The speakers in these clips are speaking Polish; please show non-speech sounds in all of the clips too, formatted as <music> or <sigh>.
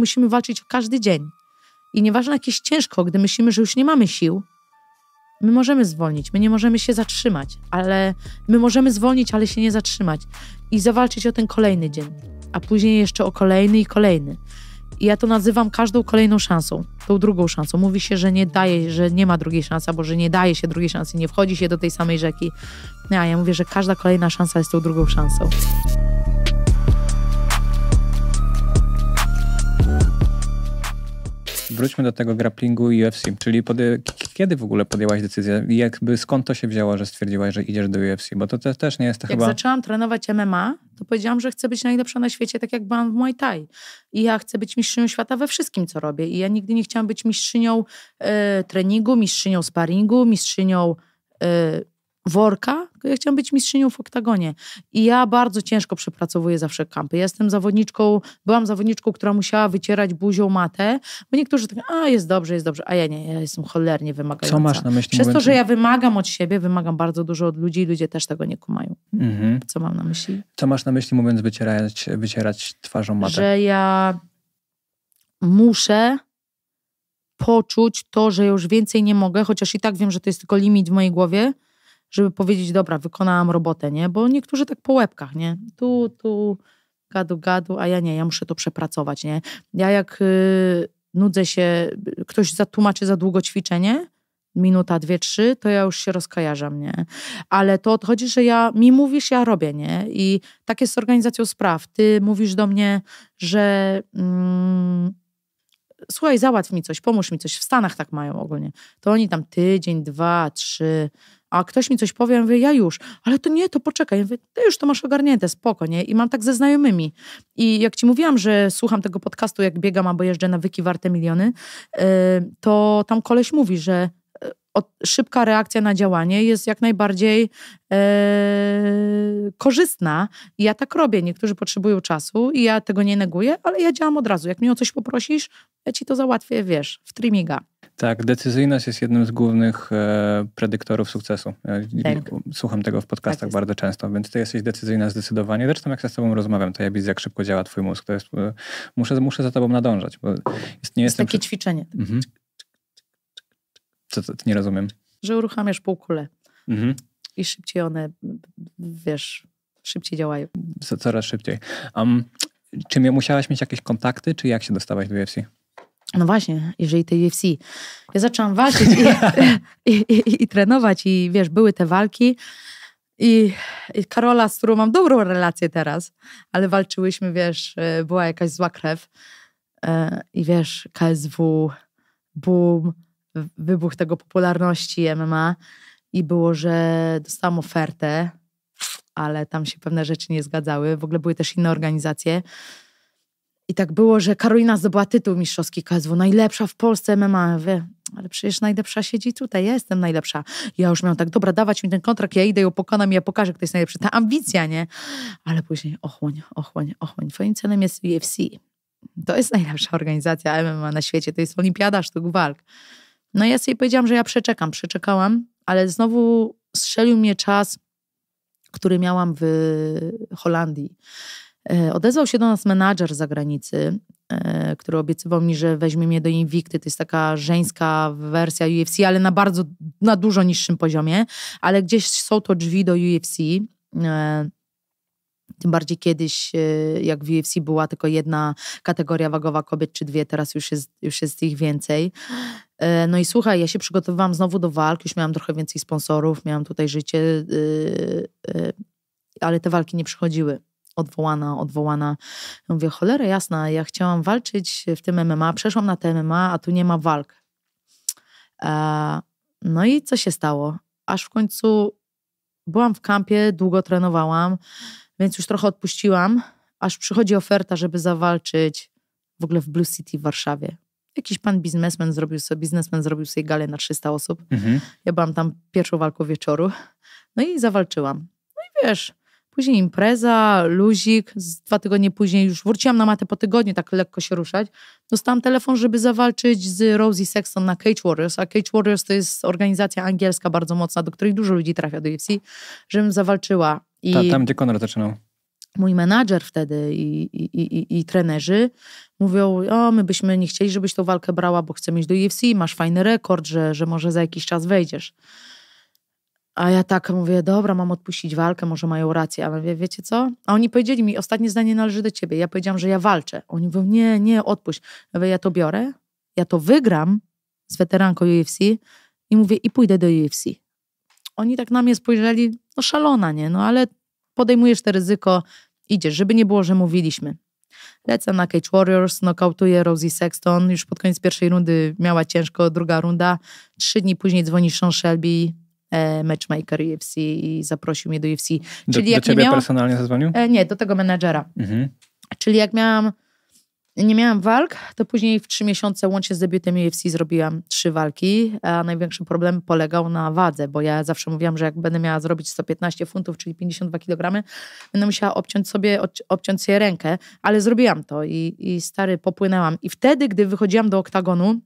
Musimy walczyć o każdy dzień. I nieważne jak jest ciężko, gdy myślimy, że już nie mamy sił, my możemy zwolnić, my nie możemy się zatrzymać, ale my możemy zwolnić, ale się nie zatrzymać i zawalczyć o ten kolejny dzień, a później jeszcze o kolejny i kolejny. I ja to nazywam każdą kolejną szansą, tą drugą szansą. Mówi się, że nie daje, że nie ma drugiej szansy, albo że nie daje się drugiej szansy, nie wchodzi się do tej samej rzeki. No, a ja mówię, że każda kolejna szansa jest tą drugą szansą. wróćmy do tego grapplingu i UFC, czyli kiedy w ogóle podjęłaś decyzję? Jakby skąd to się wzięło, że stwierdziłaś, że idziesz do UFC? Bo to też nie jest to jak chyba... Jak zaczęłam trenować MMA, to powiedziałam, że chcę być najlepsza na świecie, tak jak byłam w Muay Thai. I ja chcę być mistrzynią świata we wszystkim, co robię. I ja nigdy nie chciałam być mistrzynią y, treningu, mistrzynią sparingu, mistrzynią... Y, worka, ja chciałam być mistrzynią w oktagonie. I ja bardzo ciężko przepracowuję zawsze kampy. Ja jestem zawodniczką, byłam zawodniczką, która musiała wycierać buzią matę, bo niektórzy tak, a jest dobrze, jest dobrze, a ja nie, ja jestem cholernie wymagająca. Co masz na myśli? Przez to, że ja wymagam od siebie, wymagam bardzo dużo od ludzi i ludzie też tego nie kumają. Mhm. Co mam na myśli? Co masz na myśli mówiąc wycierać, wycierać twarzą matę? Że ja muszę poczuć to, że już więcej nie mogę, chociaż i tak wiem, że to jest tylko limit w mojej głowie, żeby powiedzieć, dobra, wykonałam robotę, nie? Bo niektórzy tak po łebkach, nie? Tu, tu, gadu, gadu, a ja nie, ja muszę to przepracować, nie? Ja jak y, nudzę się, ktoś zatłumaczy za długo ćwiczenie, minuta, dwie, trzy, to ja już się rozkajarzam, nie? Ale to odchodzi, że ja, mi mówisz, ja robię, nie? I tak jest z organizacją spraw. Ty mówisz do mnie, że... Mm, słuchaj, załatw mi coś, pomóż mi coś. W Stanach tak mają ogólnie. To oni tam tydzień, dwa, trzy, a ktoś mi coś powie, ja mówię, ja już, ale to nie, to poczekaj. Ja mówię, ty już to masz ogarnięte, spoko, nie? I mam tak ze znajomymi. I jak ci mówiłam, że słucham tego podcastu, jak biegam albo jeżdżę na wyki warte miliony, y, to tam koleś mówi, że y, szybka reakcja na działanie jest jak najbardziej e, korzystna. I ja tak robię. Niektórzy potrzebują czasu i ja tego nie neguję, ale ja działam od razu. Jak mnie o coś poprosisz, ja ci to załatwię, wiesz, w trimiga. Tak, decyzyjność jest jednym z głównych e, predyktorów sukcesu. Tak. Słucham tego w podcastach tak bardzo często, więc ty jesteś decyzyjna zdecydowanie. Zresztą jak ja z tobą rozmawiam, to ja widzę, jak szybko działa twój mózg. To jest, e, muszę, muszę za tobą nadążać. Bo jest, nie jest takie ćwiczenie. Mhm. Co, to nie rozumiem. Że uruchamiasz półkulę mhm. i szybciej one, wiesz, szybciej działają. Co, coraz szybciej. Um, czy musiałaś mieć jakieś kontakty, czy jak się dostałaś do UFC? No właśnie, jeżeli tej UFC. Ja zaczęłam walczyć <laughs> i, i, i, i, trenować i wiesz, były te walki i, Karola, z którą mam dobrą relację teraz, ale walczyłyśmy, wiesz, e, była jakaś zła krew e, i wiesz, KSW, boom, wybuch tego popularności MMA i było, że dostałam ofertę, ale tam się pewne rzeczy nie zgadzały. W ogóle były też inne organizacje, i tak było, że Karolina zdobyła tytuł mistrzowski KSW, najlepsza w Polsce MMA. Wy, ale przecież najlepsza siedzi tutaj, ja jestem najlepsza. Ja już miałam tak, dobra, dawać mi ten kontrakt, ja idę ją pokonam i ja pokażę, kto jest najlepszy. Ta ambicja, nie? Ale później ochłoń, ochłoń, ochłoń. Twoim celem jest UFC. To jest najlepsza organizacja MMA na świecie, to jest olimpiada sztuk walk. No ja sobie powiedziałam, że ja przeczekam, przeczekałam, ale znowu strzelił mnie czas, który miałam w Holandii E, odezwał się do nas menadżer z zagranicy, e, który obiecywał mi, że weźmie mnie do Invicty. To jest taka żeńska wersja UFC, ale na bardzo, na dużo niższym poziomie, ale gdzieś są to drzwi do UFC. E, tym bardziej kiedyś, jak w UFC była tylko jedna kategoria wagowa kobiet, czy dwie, teraz już jest, już jest ich więcej. No i słuchaj, ja się przygotowywałam znowu do walk, już miałam trochę więcej sponsorów, miałam tutaj życie, ale te walki nie przychodziły odwołana, odwołana. Ja mówię, cholera jasna, ja chciałam walczyć w tym MMA, przeszłam na te MMA, a tu nie ma walk. E, no i co się stało? Aż w końcu byłam w kampie, długo trenowałam, więc już trochę odpuściłam, aż przychodzi oferta, żeby zawalczyć w ogóle w Blue City w Warszawie. Jakiś pan biznesmen zrobił sobie, biznesmen zrobił sobie galę na 300 osób. Mhm. Ja byłam tam pierwszą walką wieczoru. No i zawalczyłam. No i wiesz, Później impreza, luzik, z dwa tygodnie później już wróciłam na matę po tygodniu, tak lekko się ruszać. Dostałam telefon, żeby zawalczyć z Rosie Sexton na Cage Warriors, a Cage Warriors to jest organizacja angielska bardzo mocna, do której dużo ludzi trafia do UFC, żebym zawalczyła. I Ta, tam, gdzie Conor zaczynał mój menadżer wtedy i, i, i, i, trenerzy mówią, o my byśmy nie chcieli, żebyś tą walkę brała, bo chcemy iść do UFC, masz fajny rekord, że, że może za jakiś czas wejdziesz. A ja tak mówię, dobra, mam odpuścić walkę, może mają rację, ale wie, wiecie co? A oni powiedzieli mi, ostatnie zdanie należy do ciebie. Ja powiedziałam, że ja walczę. Oni mówią, nie, nie, odpuść. Ja mówię, ja to biorę, ja to wygram z weteranką UFC i mówię, i pójdę do UFC. Oni tak na mnie spojrzeli, no szalona, nie? No ale podejmujesz to ryzyko, idziesz, żeby nie było, że mówiliśmy. Lecę na Cage Warriors, nokautuję Rosie Sexton, już pod koniec pierwszej rundy miała ciężko, druga runda. Trzy dni później dzwoni Sean Shelby E, matchmaker UFC i zaprosił mnie do UFC. Czyli do, jak do ciebie miałam, personalnie zadzwonił? E, nie, do tego menedżera. Mhm. Czyli jak miałam, nie miałam walk, to później w trzy miesiące łącznie z debiutem UFC zrobiłam trzy walki, a największy problem polegał na wadze, bo ja zawsze mówiłam, że jak będę miała zrobić 115 funtów, czyli 52 kg, będę musiała obciąć sobie, obciąć sobie rękę, ale zrobiłam to i, i stary, popłynęłam. I wtedy, gdy wychodziłam do oktagonu,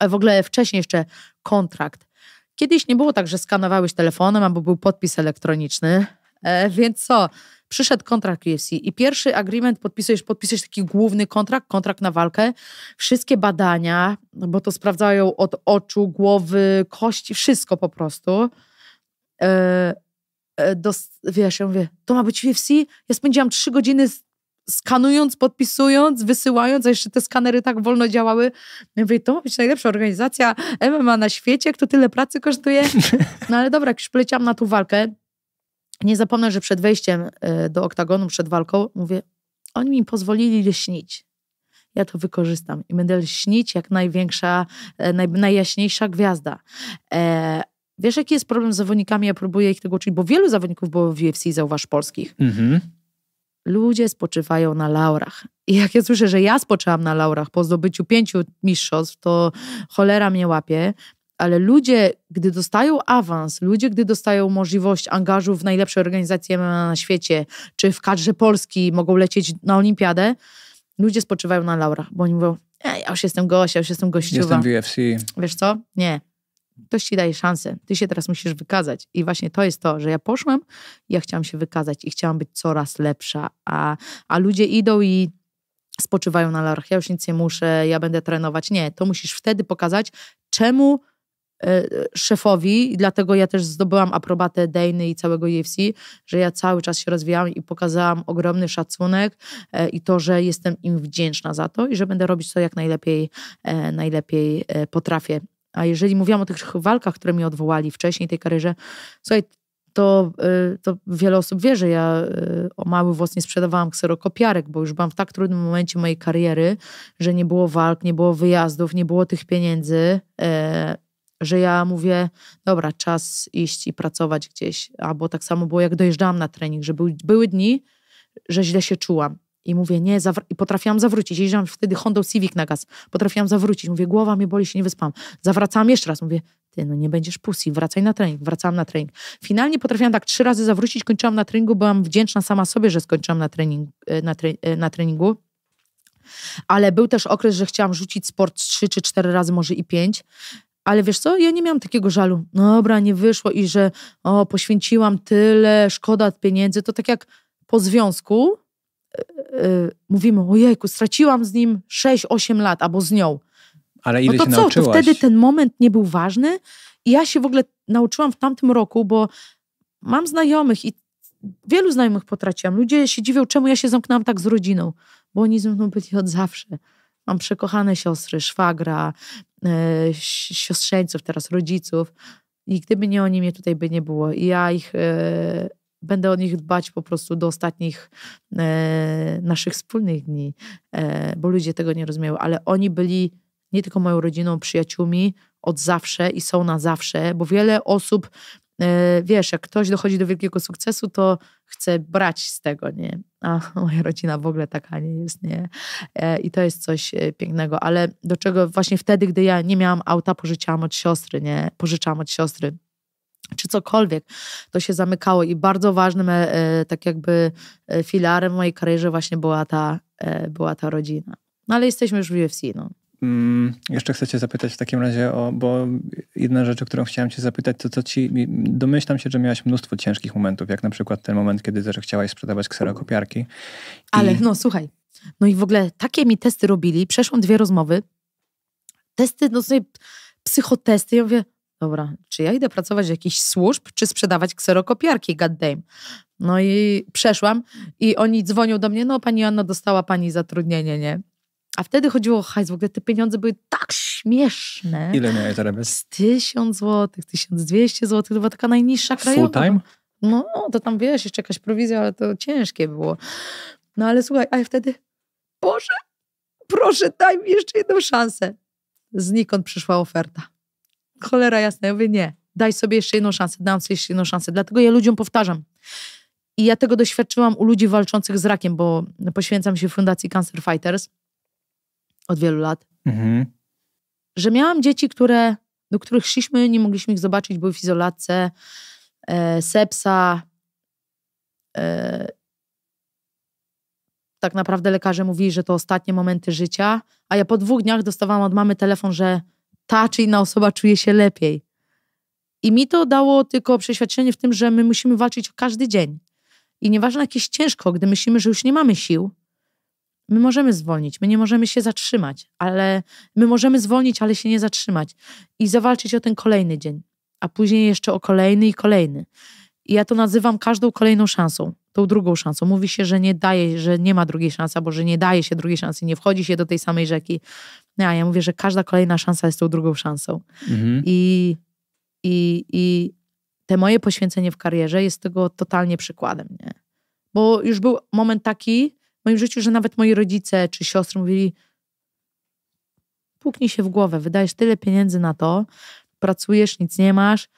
e, w ogóle wcześniej jeszcze kontrakt, Kiedyś nie było tak, że skanowałeś telefonem albo był podpis elektroniczny, e, więc co? Przyszedł kontrakt UFC i pierwszy agreement podpisujesz, podpisujesz taki główny kontrakt, kontrakt na walkę. Wszystkie badania, bo to sprawdzają od oczu, głowy, kości, wszystko po prostu. E, e do, wiesz, ja mówię, to ma być UFC? Ja spędziłam trzy godziny z skanując, podpisując, wysyłając, a jeszcze te skanery tak wolno działały. Ja no mówię, to ma być najlepsza organizacja MMA na świecie, kto tyle pracy kosztuje. <laughs> No ale dobra, jak już poleciałam na tą walkę, nie zapomnę, że przed wejściem e, do oktagonu, przed walką, mówię, oni mi pozwolili lśnić. Ja to wykorzystam i będę lśnić jak największa, e, naj, najjaśniejsza gwiazda. E, wiesz, jaki jest problem z zawodnikami? Ja próbuję ich tego uczyć, bo wielu zawodników było w UFC, zauważ, polskich. Mhm ludzie spoczywają na laurach. I jak ja słyszę, że ja spoczęłam na laurach po zdobyciu pięciu mistrzostw, to cholera mnie łapie. Ale ludzie, gdy dostają awans, ludzie, gdy dostają możliwość angażu w najlepsze organizacje na świecie, czy w kadrze Polski mogą lecieć na olimpiadę, ludzie spoczywają na laurach, bo oni mówią, e, ja już jestem gość, ja już jestem gościowa. Jestem w UFC. Wiesz co? Nie, ktoś ci daje szansę, ty się teraz musisz wykazać. I właśnie to jest to, że ja poszłam, ja chciałam się wykazać i chciałam być coraz lepsza, a, a ludzie idą i spoczywają na laurach, ja już nic nie muszę, ja będę trenować. Nie, to musisz wtedy pokazać, czemu e, szefowi, dlatego ja też zdobyłam aprobatę Dejny i całego UFC, że ja cały czas się rozwijałam i pokazałam ogromny szacunek e, i to, że jestem im wdzięczna za to i że będę robić to jak najlepiej, e, najlepiej potrafię. A jeżeli mówiłam o tych walkach, które mi odwołali wcześniej tej karierze, słuchaj, to, y, to wiele osób wie, że ja y, o mały włos nie sprzedawałam kserokopiarek, bo już byłam w tak trudnym momencie mojej kariery, że nie było walk, nie było wyjazdów, nie było tych pieniędzy, e, że ja mówię, dobra, czas iść i pracować gdzieś. Albo tak samo było, jak dojeżdżałam na trening, że były, były dni, że źle się czułam. I mówię, nie, zawr- i potrafiłam zawrócić. Jeździłam wtedy Honda Civic na gaz. Potrafiłam zawrócić. Mówię, głowa mnie boli, się nie wyspałam. Zawracałam jeszcze raz. Mówię, ty, no nie będziesz pusi, wracaj na trening. Wracałam na trening. Finalnie potrafiłam tak trzy razy zawrócić, kończyłam na treningu, byłam wdzięczna sama sobie, że skończyłam na, trening, e, na, tre, e, na treningu. Ale był też okres, że chciałam rzucić sport trzy czy cztery razy, może i pięć. Ale wiesz co, ja nie miałam takiego żalu. No dobra, nie wyszło i że o, poświęciłam tyle, szkoda pieniędzy. To tak jak po związku, E, e, mówimy, ojejku, straciłam z nim 6-8 lat albo z nią. Ale no ile no to co, nauczyłaś? to wtedy ten moment nie był ważny i ja się w ogóle nauczyłam w tamtym roku, bo mam znajomych i wielu znajomych potraciłam. Ludzie się dziwią, czemu ja się zamknęłam tak z rodziną, bo oni ze mną byli od zawsze. Mam przekochane siostry, szwagra, e, siostrzeńców, teraz rodziców. I gdyby nie oni, mnie tutaj by nie było. I ja ich e, będę o nich dbać po prostu do ostatnich e, naszych wspólnych dni, e, bo ludzie tego nie rozumieją, ale oni byli nie tylko moją rodziną, przyjaciółmi od zawsze i są na zawsze, bo wiele osób, e, wiesz, jak ktoś dochodzi do wielkiego sukcesu, to chce brać z tego, nie? A moja rodzina w ogóle taka nie jest, nie? E, I to jest coś e, pięknego, ale do czego właśnie wtedy, gdy ja nie miałam auta, pożyczałam od siostry, nie? Pożyczałam od siostry czy cokolwiek, to się zamykało i bardzo ważnym e, e tak jakby e, filarem mojej karierze właśnie była ta, e, była ta rodzina. No ale jesteśmy już w UFC, no. Mm, jeszcze chcę cię zapytać w takim razie o, bo jedna rzecz, o którą chciałem cię zapytać, to co ci, domyślam się, że miałaś mnóstwo ciężkich momentów, jak na przykład ten moment, kiedy też chciałaś sprzedawać kserokopiarki. I... Ale no słuchaj, no i w ogóle takie mi testy robili, przeszłam dwie rozmowy, testy, no sobie psychotesty, ja mówię, dobra, czy ja idę pracować w jakichś służb, czy sprzedawać kserokopiarki, goddamn. No i przeszłam i oni dzwonią do mnie, no pani Anna, dostała pani zatrudnienie, nie? A wtedy chodziło o hajs, w ogóle te pieniądze były tak śmieszne. Ile miałeś zarabiać? Z 1000 zł, 1200 zł, to była taka najniższa krajowa. Full time? No, to tam wiesz, jeszcze jakaś prowizja, ale to ciężkie było. No ale słuchaj, a wtedy, Boże, proszę, daj mi jeszcze jedną szansę. Znikąd przyszła oferta cholera jasna. Ja mówię, nie, daj sobie jeszcze jedną szansę, dam sobie jeszcze jedną szansę. Dlatego ja ludziom powtarzam. I ja tego doświadczyłam u ludzi walczących z rakiem, bo poświęcam się Fundacji Cancer Fighters od wielu lat. Mhm. Że miałam dzieci, które, do których szliśmy, nie mogliśmy ich zobaczyć, były w izolatce, e, sepsa. E, tak naprawdę lekarze mówili, że to ostatnie momenty życia, a ja po dwóch dniach dostawałam od mamy telefon, że ta czy inna osoba czuje się lepiej. I mi to dało tylko przeświadczenie w tym, że my musimy walczyć o każdy dzień. I nieważne jak jest ciężko, gdy myślimy, że już nie mamy sił, my możemy zwolnić, my nie możemy się zatrzymać, ale my możemy zwolnić, ale się nie zatrzymać i zawalczyć o ten kolejny dzień, a później jeszcze o kolejny i kolejny. I ja to nazywam każdą kolejną szansą, tą drugą szansą. Mówi się, że nie daje, że nie ma drugiej szansy, albo że nie daje się drugiej szansy, nie wchodzi się do tej samej rzeki. Ja, no, ja mówię, że każda kolejna szansa jest tą drugą szansą. Mhm. I, i, I te moje poświęcenie w karierze jest tego totalnie przykładem. Nie? Bo już był moment taki w moim życiu, że nawet moi rodzice czy siostry mówili: Puknij się w głowę, wydajesz tyle pieniędzy na to, pracujesz, nic nie masz.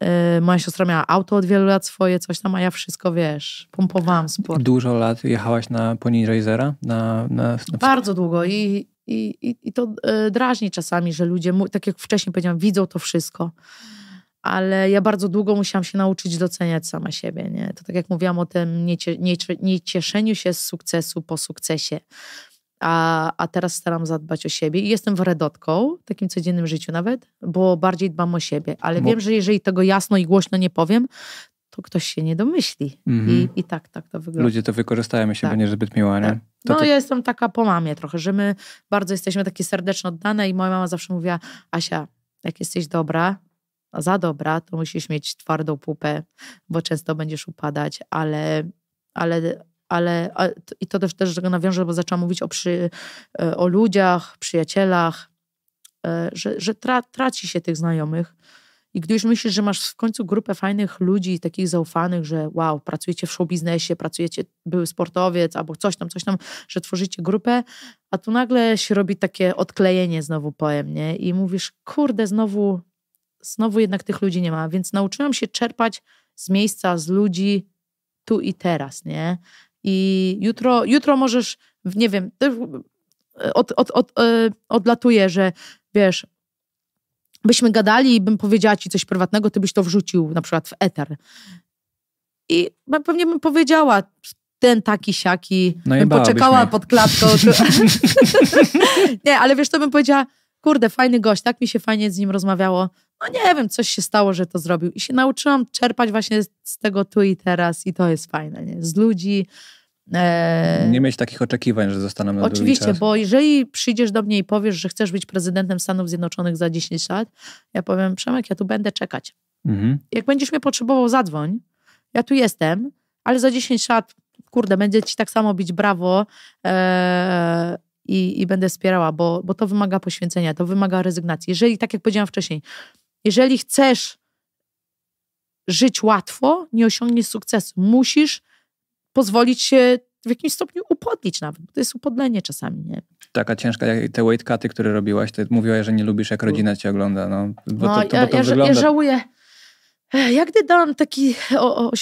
E, moja siostra miała auto od wielu lat swoje, coś tam, a ja wszystko, wiesz, pompowałam sport. Dużo lat jechałaś na poniżej zera? Na, na, na... Bardzo długo i i, i, i to e, drażni czasami, że ludzie, tak jak wcześniej powiedziałam, widzą to wszystko. Ale ja bardzo długo musiałam się nauczyć doceniać sama siebie. Nie? To tak jak mówiłam o tym niecie, nie, nie cieszeniu się z sukcesu po sukcesie. A, a teraz staram zadbać o siebie i jestem wredotką w takim codziennym życiu nawet, bo bardziej dbam o siebie. Ale bo... wiem, że jeżeli tego jasno i głośno nie powiem, to ktoś się nie domyśli. I, mhm. I tak, tak to wygląda. Ludzie to wykorzystają, jeśli tak. będzie zbyt miła, nie? Tak. To, no to... ja jestem taka po mamie trochę, że my bardzo jesteśmy takie serdecznie oddane i moja mama zawsze mówiła, Asia, jak jesteś dobra, za dobra, to musisz mieć twardą pupę, bo często będziesz upadać, ale, ale, ale a, i to też, też nawiążę, bo zaczęłam mówić o, przy, e, o ludziach, przyjacielach, e, że, że tra, traci się tych znajomych, i gdy już myślisz, że masz w końcu grupę fajnych ludzi, takich zaufanych, że wow, pracujecie w showbiznesie, pracujecie, były sportowiec albo coś tam, coś tam, że tworzycie grupę, a tu nagle się robi takie odklejenie znowu poem, nie? I mówisz, kurde, znowu, znowu jednak tych ludzi nie ma. Więc nauczyłam się czerpać z miejsca, z ludzi tu i teraz, nie? I jutro, jutro możesz, nie wiem, e, od, od, od, e, odlatuję, że wiesz, byśmy gadali i bym powiedziała ci coś prywatnego, ty byś to wrzucił na przykład w eter. I pewnie bym powiedziała ten taki siaki, no bym poczekała pod klatką. <laughs> nie, ale wiesz, to bym powiedziała, kurde, fajny gość, tak mi się fajnie z nim rozmawiało. No nie wiem, coś się stało, że to zrobił. I się nauczyłam czerpać właśnie z tego tu i teraz i to jest fajne, nie? Z ludzi, E, nie mieć takich oczekiwań, że zostanę na Oczywiście, bo jeżeli przyjdziesz do mnie i powiesz, że chcesz być prezydentem Stanów Zjednoczonych za 10 lat, ja powiem, Przemek, ja tu będę czekać. Mhm. Jak będziesz mnie potrzebował, zadzwoń. Ja tu jestem, ale za 10 lat, kurde, będzie ci tak samo bić brawo e, i, i będę wspierała, bo, bo to wymaga poświęcenia, to wymaga rezygnacji. Jeżeli, tak jak powiedziałam wcześniej, jeżeli chcesz żyć łatwo, nie osiągniesz sukcesu. Musisz pozwolić się w jakimś stopniu upodlić nawet, bo to jest upodlenie czasami, nie? Taka ciężka, jak te weight cuty, które robiłaś, ty mówiłaś, że nie lubisz, jak rodzina cię ogląda, no. Bo no, to, to, ja, to ja, wygląda... ja żałuję. Jak gdy dałam takie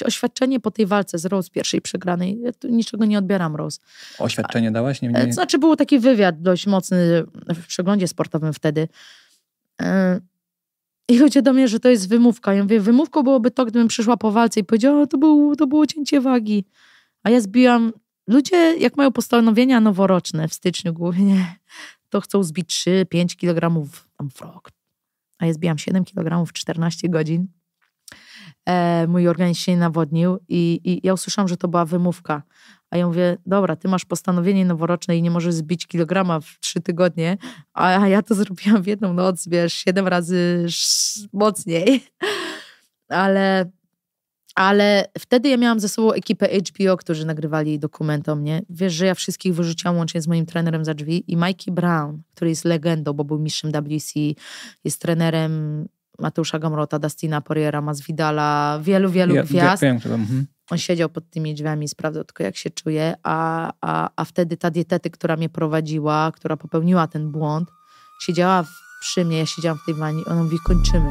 oświadczenie po tej walce z Rose, pierwszej przegranej, ja tu niczego nie odbieram Rose. Oświadczenie dałaś? Nie, e, nie... To znaczy był taki wywiad dość mocny w przeglądzie sportowym wtedy. E, I chodzi do mnie, że to jest wymówka. Ja mówię, wymówką byłoby to, gdybym przyszła po walce i powiedziała, to, był, to było cięcie wagi. A ja zbiłam. Ludzie, jak mają postanowienia noworoczne w styczniu głównie, to chcą zbić 3-5 kg w rok. A ja zbiłam 7 kg w 14 godzin. E, mój organizm się nawodnił i, i ja usłyszałam, że to była wymówka. A ja mówię, dobra, ty masz postanowienie noworoczne i nie możesz zbić kilograma w trzy tygodnie, a ja to zrobiłam w jedną noc, wiesz, siedem razy mocniej. Ale ale wtedy ja miałam ze sobą ekipę HBO, którzy nagrywali dokument o mnie. Wiesz, że ja wszystkich wyrzuciłam łącznie z moim trenerem za drzwi i Mikey Brown, który jest legendą, bo był mistrzem WC, jest trenerem Mateusza Gamrota, Dustina Poriera, Masvidala, wielu, wielu ja, gwiazd. Mhm. On siedział pod tymi drzwiami i sprawdzał tylko jak się czuje, a, a, a wtedy ta dietetyk, która mnie prowadziła, która popełniła ten błąd, siedziała przy mnie, ja siedziałam w tej wani, ona mówi kończymy.